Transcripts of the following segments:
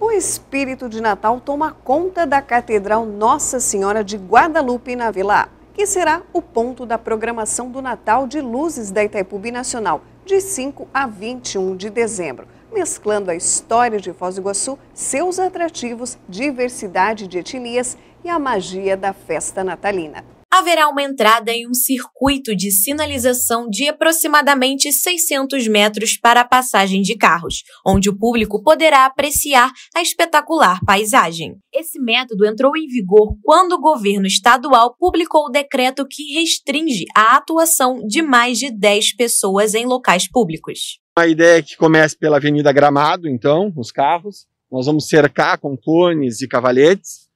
o espírito de Natal toma conta da Catedral Nossa Senhora de Guadalupe, na Vila A, que será o ponto da programação do Natal de Luzes da Itaipu Binacional, de 5 a 21 de dezembro, mesclando a história de Foz do Iguaçu, seus atrativos, diversidade de etnias e a magia da festa natalina haverá uma entrada em um circuito de sinalização de aproximadamente 600 metros para a passagem de carros, onde o público poderá apreciar a espetacular paisagem. Esse método entrou em vigor quando o governo estadual publicou o decreto que restringe a atuação de mais de 10 pessoas em locais públicos. A ideia é que comece pela Avenida Gramado, então, os carros. Nós vamos cercar com cones e cavaletes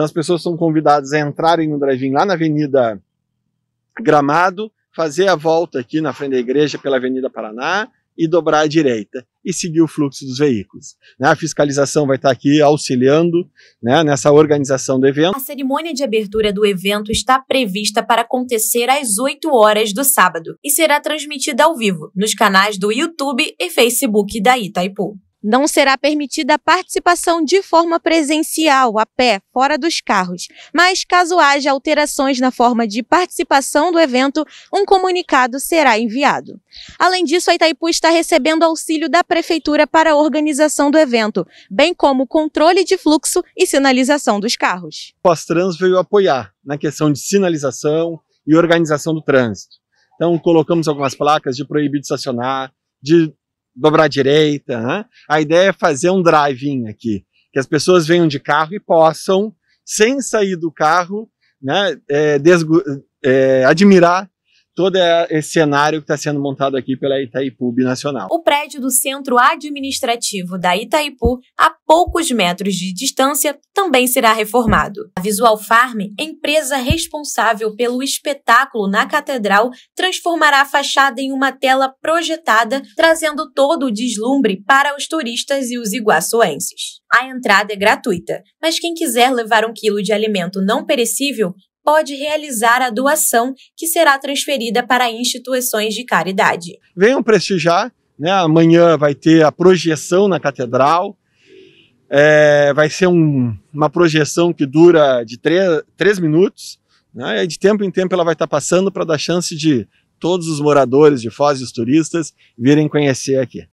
então as pessoas são convidadas a entrarem no drive-in lá na Avenida Gramado, fazer a volta aqui na frente da igreja pela Avenida Paraná e dobrar à direita e seguir o fluxo dos veículos. Né? A fiscalização vai estar aqui auxiliando né, nessa organização do evento. A cerimônia de abertura do evento está prevista para acontecer às 8 horas do sábado e será transmitida ao vivo nos canais do YouTube e Facebook da Itaipu. Não será permitida a participação de forma presencial, a pé, fora dos carros, mas caso haja alterações na forma de participação do evento, um comunicado será enviado. Além disso, a Itaipu está recebendo auxílio da Prefeitura para a organização do evento, bem como controle de fluxo e sinalização dos carros. O Pós-Trans veio apoiar na questão de sinalização e organização do trânsito. Então, colocamos algumas placas de proibido estacionar, de dobrar à direita. Né? A ideia é fazer um drive-in aqui, que as pessoas venham de carro e possam, sem sair do carro, né, é, é, admirar todo é esse cenário que está sendo montado aqui pela Itaipu Binacional. O prédio do Centro Administrativo da Itaipu, a poucos metros de distância, também será reformado. A Visual Farm, empresa responsável pelo espetáculo na Catedral, transformará a fachada em uma tela projetada, trazendo todo o deslumbre para os turistas e os iguaçuenses. A entrada é gratuita, mas quem quiser levar um quilo de alimento não perecível pode realizar a doação que será transferida para instituições de caridade. Venham prestigiar, né? amanhã vai ter a projeção na catedral, é, vai ser um, uma projeção que dura de três minutos, né? e de tempo em tempo ela vai estar passando para dar chance de todos os moradores de Foz e os turistas virem conhecer aqui.